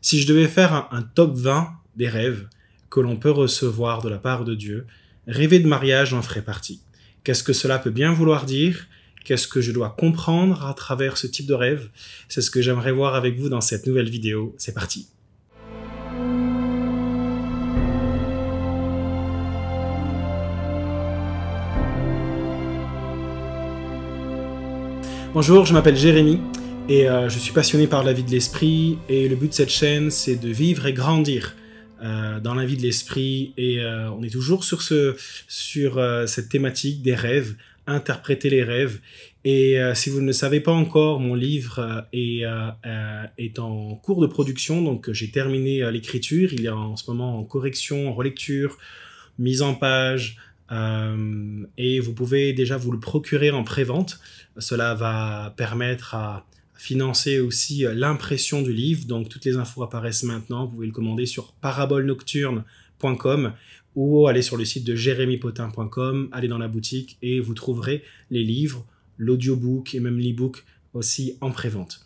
Si je devais faire un, top 20 des rêves que l'on peut recevoir de la part de Dieu, rêver de mariage en ferait partie. Qu'est-ce que cela peut bien vouloir dire Qu'est-ce que je dois comprendre à travers ce type de rêve C'est ce que j'aimerais voir avec vous dans cette nouvelle vidéo. C'est parti Bonjour, je m'appelle Jérémy et euh, je suis passionné par la vie de l'esprit, et le but de cette chaîne, c'est de vivre et grandir euh, dans la vie de l'esprit. Et euh, on est toujours sur, ce, sur cette thématique des rêves, interpréter les rêves. Et si vous ne savez pas encore, mon livre est, est en cours de production, donc j'ai terminé l'écriture. Il est en ce moment en correction, en relecture, mise en page, et vous pouvez déjà vous le procurer en pré-vente. Cela va permettre à financer aussi euh, l'impression du livre. Donc toutes les infos apparaissent maintenant. Vous pouvez le commander sur parabolenocturne.com ou aller sur le site de jérémypotin.com, aller dans la boutique et vous trouverez les livres, l'audiobook et même l'ebook aussi en prévente.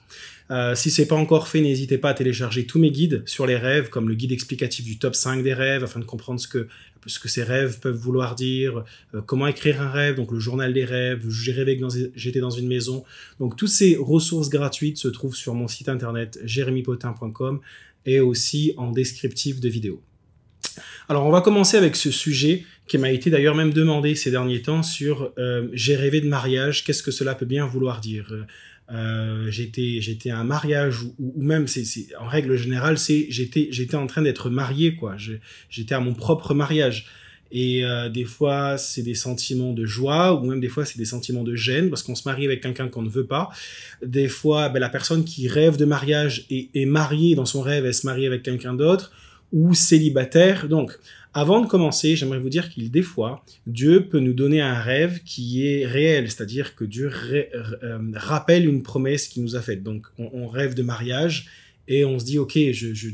Euh, si c'est pas encore fait, n'hésitez pas à télécharger tous mes guides sur les rêves, comme le guide explicatif du top 5 des rêves, afin de comprendre ce que, ce que ces rêves peuvent vouloir dire, euh, comment écrire un rêve, donc le journal des rêves, j'ai rêvé que j'étais dans une maison. Donc toutes ces ressources gratuites se trouvent sur mon site internet jérémypotin.com et aussi en descriptif de vidéo. Alors on va commencer avec ce sujet qui m'a été d'ailleurs même demandé ces derniers temps sur euh, j'ai rêvé de mariage, qu'est-ce que cela peut bien vouloir dire euh, j'étais j'étais à un mariage ou, même c'est en règle générale c'est j'étais j'étais en train d'être marié quoi j'étais à mon propre mariage et euh, des fois c'est des sentiments de joie ou même des fois c'est des sentiments de gêne parce qu'on se marie avec quelqu'un qu'on ne veut pas des fois ben, la personne qui rêve de mariage est, est mariée dans son rêve elle se marie avec quelqu'un d'autre ou célibataire donc avant de commencer, j'aimerais vous dire qu'il, des fois, Dieu peut nous donner un rêve qui est réel, c'est-à-dire que Dieu euh, rappelle une promesse qu'il nous a faite. Donc, on, rêve de mariage, et on se dit ok je, je,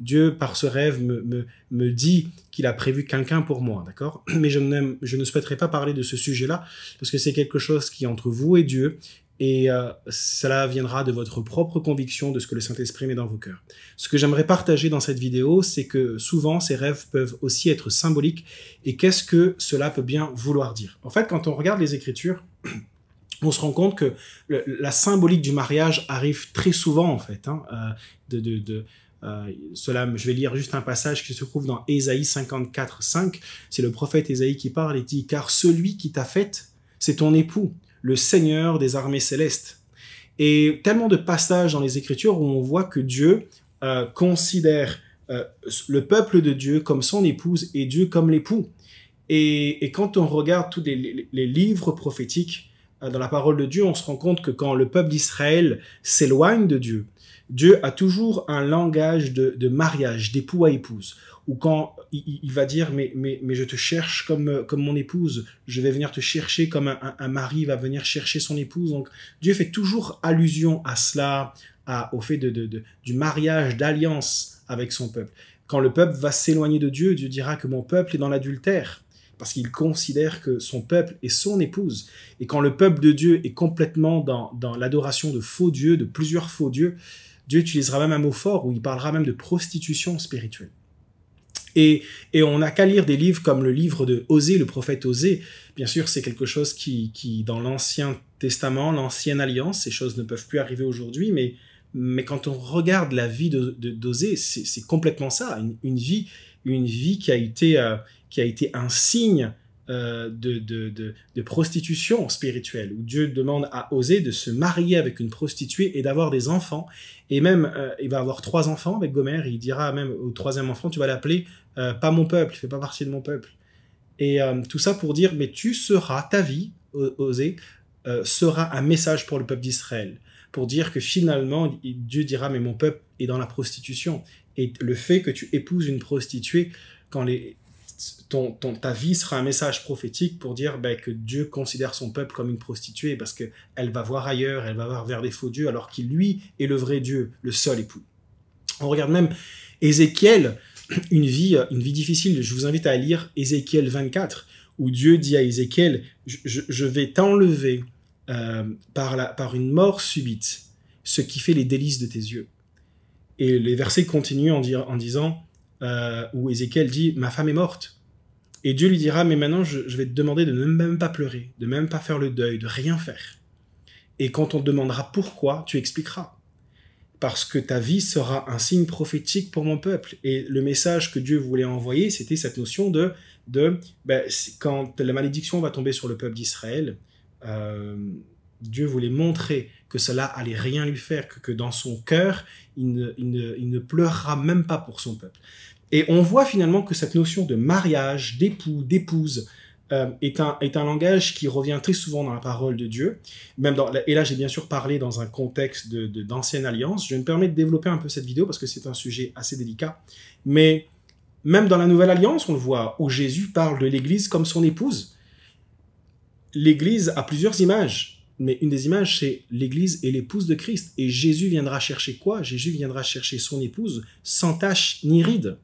Dieu, par ce rêve me, me, dit qu'il a prévu quelqu'un pour moi d'accord mais je, je ne souhaiterais pas parler de ce sujet là parce que c'est quelque chose qui est entre vous et Dieu et euh, cela viendra de votre propre conviction de ce que le Saint-Esprit met dans vos cœurs. Ce que j'aimerais partager dans cette vidéo, c'est que souvent ces rêves peuvent aussi être symboliques et qu'est-ce que cela peut bien vouloir dire En fait, quand on regarde les Écritures, on se rend compte que la symbolique du mariage arrive très souvent en fait. Hein, euh, euh, cela, je vais lire juste un passage qui se trouve dans Ésaïe 54, 5. C'est le prophète Ésaïe qui parle et dit Car celui qui t'a faite, c'est ton époux le Seigneur des armées célestes. Et tellement de passages dans les Écritures où on voit que Dieu euh, considère euh, le peuple de Dieu comme son épouse et Dieu comme l'époux. Et, quand on regarde tous les, livres prophétiques euh, dans la parole de Dieu, on se rend compte que quand le peuple d'Israël s'éloigne de Dieu, Dieu a toujours un langage de mariage, d'époux à épouse ou quand il, va dire mais, mais, mais je te cherche comme, comme mon épouse, je vais venir te chercher comme un, mari va venir chercher son épouse. Donc Dieu fait toujours allusion à cela, au fait du mariage, d'alliance avec son peuple. Quand le peuple va s'éloigner de Dieu, Dieu dira que mon peuple est dans l'adultère parce qu'il considère que son peuple est son épouse. Et quand le peuple de Dieu est complètement dans, dans l'adoration de faux dieux, de plusieurs faux dieux, Dieu utilisera même un mot fort où il parlera même de prostitution spirituelle. Et, on n'a qu'à lire des livres comme le livre de Osée, le prophète Osée. Bien sûr, c'est quelque chose qui, dans l'Ancien Testament, l'Ancienne Alliance, ces choses ne peuvent plus arriver aujourd'hui, mais, quand on regarde la vie d'Osée, c'est complètement ça, une, vie, une vie qui a été euh, un signe euh, de, prostitution spirituelle, où Dieu demande à Osée de se marier avec une prostituée et d'avoir des enfants. Et même, euh, il va avoir trois enfants avec Gomer, il dira même au troisième enfant, tu vas l'appeler euh, pas mon peuple, il fait pas partie de mon peuple. Et tout ça pour dire, mais tu seras, ta vie, Osée, sera un message pour le peuple d'Israël, pour dire que finalement, Dieu dira, mais mon peuple est dans la prostitution. Et le fait que tu épouses une prostituée, quand les, ton, ta vie sera un message prophétique pour dire ben, que Dieu considère son peuple comme une prostituée parce qu'elle va voir ailleurs, elle va voir vers des faux dieux, alors qu'il, lui, est le vrai Dieu, le seul époux. On regarde même Ézéchiel, une vie, une vie difficile. Je vous invite à lire Ézéchiel 24, où Dieu dit à Ézéchiel, je, vais t'enlever euh, par, par une mort subite, ce qui fait les délices de tes yeux. Et les versets continuent en disant, euh, où Ézéchiel dit Ma femme est morte. Et Dieu lui dira Mais maintenant, je, vais te demander de ne même pas pleurer, de même pas faire le deuil, de rien faire. Et quand on te demandera pourquoi, tu expliqueras. Parce que ta vie sera un signe prophétique pour mon peuple. Et le message que Dieu voulait envoyer, c'était cette notion de, de ben, quand la malédiction va tomber sur le peuple d'Israël, euh, Dieu voulait montrer que cela allait rien lui faire, que, dans son cœur, il ne, il, pleurera même pas pour son peuple. Et on voit finalement que cette notion de mariage, d'époux, d'épouse, euh, est, un, est un langage qui revient très souvent dans la parole de Dieu. Même dans, et là, j'ai bien sûr parlé dans un contexte d'ancienne de, alliance. Je me permets de développer un peu cette vidéo parce que c'est un sujet assez délicat. Mais même dans la nouvelle alliance, on le voit, où Jésus parle de l'Église comme son épouse. L'Église a plusieurs images mais une des images, c'est l'Église et l'épouse de Christ. Et Jésus viendra chercher quoi Jésus viendra chercher son épouse sans tache ni ride.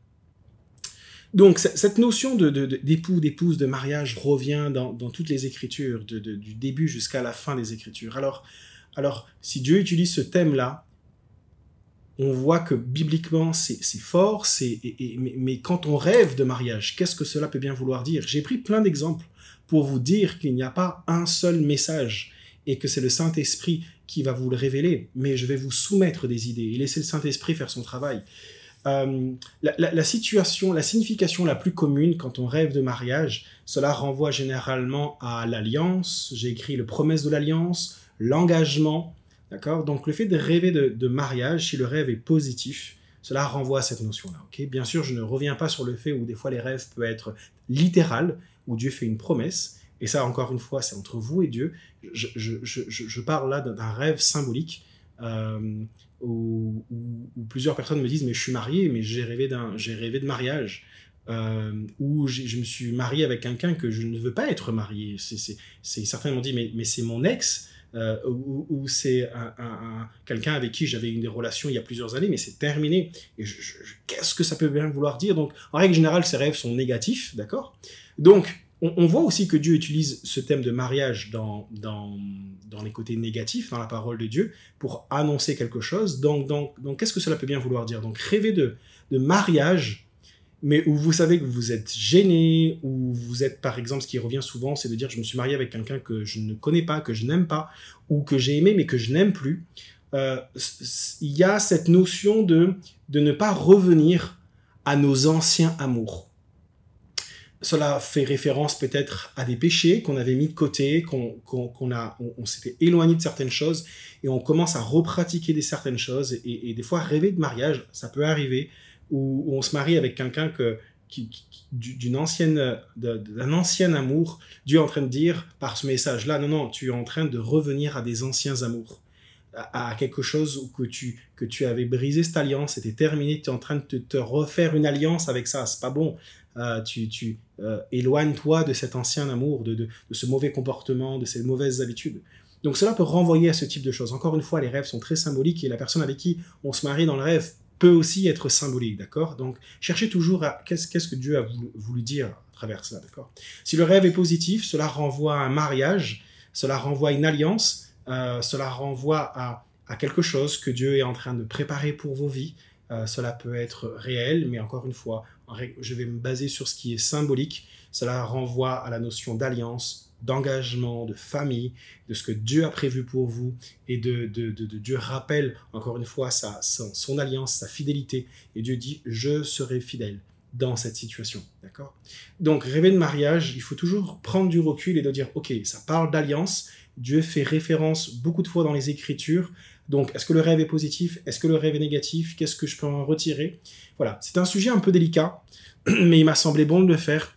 Donc cette notion d'époux, de, d'épouse, de mariage revient dans, toutes les Écritures, du début jusqu'à la fin des Écritures. Alors, alors si Dieu utilise ce thème-là, on voit que bibliquement c'est fort, mais quand on rêve de mariage, qu'est-ce que cela peut bien vouloir dire J'ai pris plein d'exemples pour vous dire qu'il n'y a pas un seul message et que c'est le Saint-Esprit qui va vous le révéler, mais je vais vous soumettre des idées et laisser le Saint-Esprit faire son travail. Euh, la, situation, la signification la plus commune quand on rêve de mariage, cela renvoie généralement à l'alliance. J'ai écrit le promesse de l'alliance, l'engagement, d'accord. Donc le fait de rêver de, mariage, si le rêve est positif, cela renvoie à cette notion-là. Ok. Bien sûr, je ne reviens pas sur le fait où des fois les rêves peuvent être littéral, où Dieu fait une promesse, et ça, encore une fois, c'est entre vous et Dieu. Je, parle là d'un rêve symbolique euh, où, plusieurs personnes me disent, mais je suis marié, mais j'ai rêvé, rêvé de mariage. Ou euh, « où je me suis marié avec quelqu'un que je ne veux pas être marié. certains m'ont dit mais, c'est mon ex euh, ou, c'est un, quelqu'un avec qui j'avais une relations il y a plusieurs années mais c'est terminé. Et qu'est-ce que ça peut bien vouloir dire Donc en règle générale ces rêves sont négatifs, d'accord Donc on, voit aussi que Dieu utilise ce thème de mariage dans, dans, les côtés négatifs, dans la parole de Dieu, pour annoncer quelque chose. Donc, donc, donc qu'est-ce que cela peut bien vouloir dire Donc, rêver de, de mariage, mais où vous savez que vous êtes gêné, où vous êtes, par exemple, ce qui revient souvent, c'est de dire je me suis marié avec quelqu'un que je ne connais pas, que je n'aime pas, ou que j'ai aimé mais que je n'aime plus. Euh, il y a cette notion de, de ne pas revenir à nos anciens amours. Cela fait référence peut-être à des péchés qu'on avait mis de côté, qu'on a, on, s'était éloigné de certaines choses et on commence à repratiquer des certaines choses et, des fois rêver de mariage, ça peut arriver, où, on se marie avec quelqu'un que, d'une ancienne, d'un ancien amour, Dieu est en train de dire par ce message-là, non, non, tu es en train de revenir à des anciens amours, à, quelque chose où que tu, que tu avais brisé cette alliance, c'était terminé, tu es en train de te, te refaire une alliance avec ça, c'est pas bon. Euh, tu, euh, éloignes-toi de cet ancien amour, de, ce mauvais comportement, de ces mauvaises habitudes. Donc cela peut renvoyer à ce type de choses. Encore une fois, les rêves sont très symboliques et la personne avec qui on se marie dans le rêve peut aussi être symbolique, d'accord Donc cherchez toujours à qu'est-ce, que Dieu a voulu, dire à travers cela, d'accord Si le rêve est positif, cela renvoie à un mariage, cela renvoie à une alliance, euh, cela renvoie à quelque chose que Dieu est en train de préparer pour vos vies, euh, cela peut être réel, mais encore une fois, je vais me baser sur ce qui est symbolique. Cela renvoie à la notion d'alliance, d'engagement, de famille, de ce que Dieu a prévu pour vous et de, Dieu rappelle encore une fois son, alliance, sa fidélité. Et Dieu dit Je serai fidèle dans cette situation. D'accord Donc, rêver de mariage, il faut toujours prendre du recul et de dire Ok, ça parle d'alliance. Dieu fait référence beaucoup de fois dans les Écritures donc, est-ce que le rêve est positif Est-ce que le rêve est négatif Qu'est-ce que je peux en retirer Voilà, c'est un sujet un peu délicat, mais il m'a semblé bon de le faire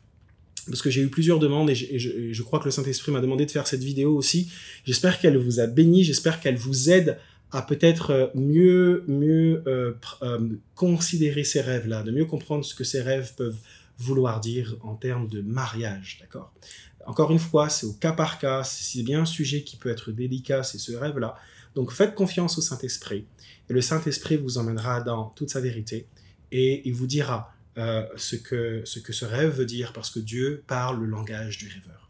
parce que j'ai eu plusieurs demandes et je, crois que le Saint-Esprit m'a demandé de faire cette vidéo aussi. J'espère qu'elle vous a béni, j'espère qu'elle vous aide à peut-être euh, mieux, mieux euh, euh, considérer ces rêves-là, de mieux comprendre ce que ces rêves peuvent vouloir dire en termes de mariage, d'accord Encore une fois, c'est au cas par cas, c'est bien un sujet qui peut être délicat, c'est ce rêve-là. Donc faites confiance au Saint-Esprit, et le Saint-Esprit vous emmènera dans toute sa vérité, et il vous dira euh, ce, que, ce rêve veut dire, parce que Dieu parle le langage du rêveur.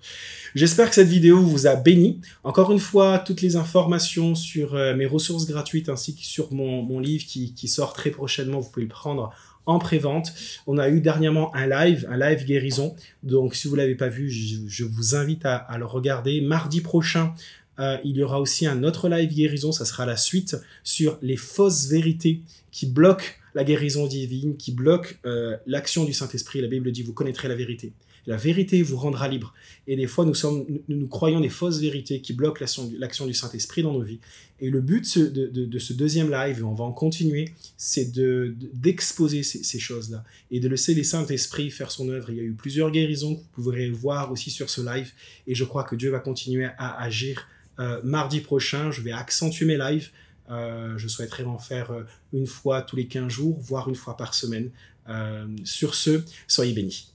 J'espère que cette vidéo vous a béni. Encore une fois, toutes les informations sur euh, mes ressources gratuites, ainsi que sur mon, livre qui, sort très prochainement, vous pouvez le prendre en prévente. On a eu dernièrement un live, un live guérison. Donc si vous l'avez pas vu, je, vous invite à, le regarder. Mardi prochain, euh, il y aura aussi un autre live guérison, ça sera la suite sur les fausses vérités qui bloquent la guérison divine, qui bloquent euh, l'action du Saint-Esprit. La Bible dit, vous connaîtrez la vérité. La vérité vous rendra libre. Et des fois, nous, sommes, nous, croyons des fausses vérités qui bloquent l'action du Saint-Esprit dans nos vies. Et le but de, ce deuxième live, et on va en continuer, c'est d'exposer ces, choses-là et de laisser le Saint-Esprit faire son œuvre. Il y a eu plusieurs guérisons que vous pourrez voir aussi sur ce live. Et je crois que Dieu va continuer à agir euh, mardi prochain, je vais accentuer mes lives. Euh, je souhaiterais en faire euh, une fois tous les 15 jours, voire une fois par semaine. sur ce, soyez bénis.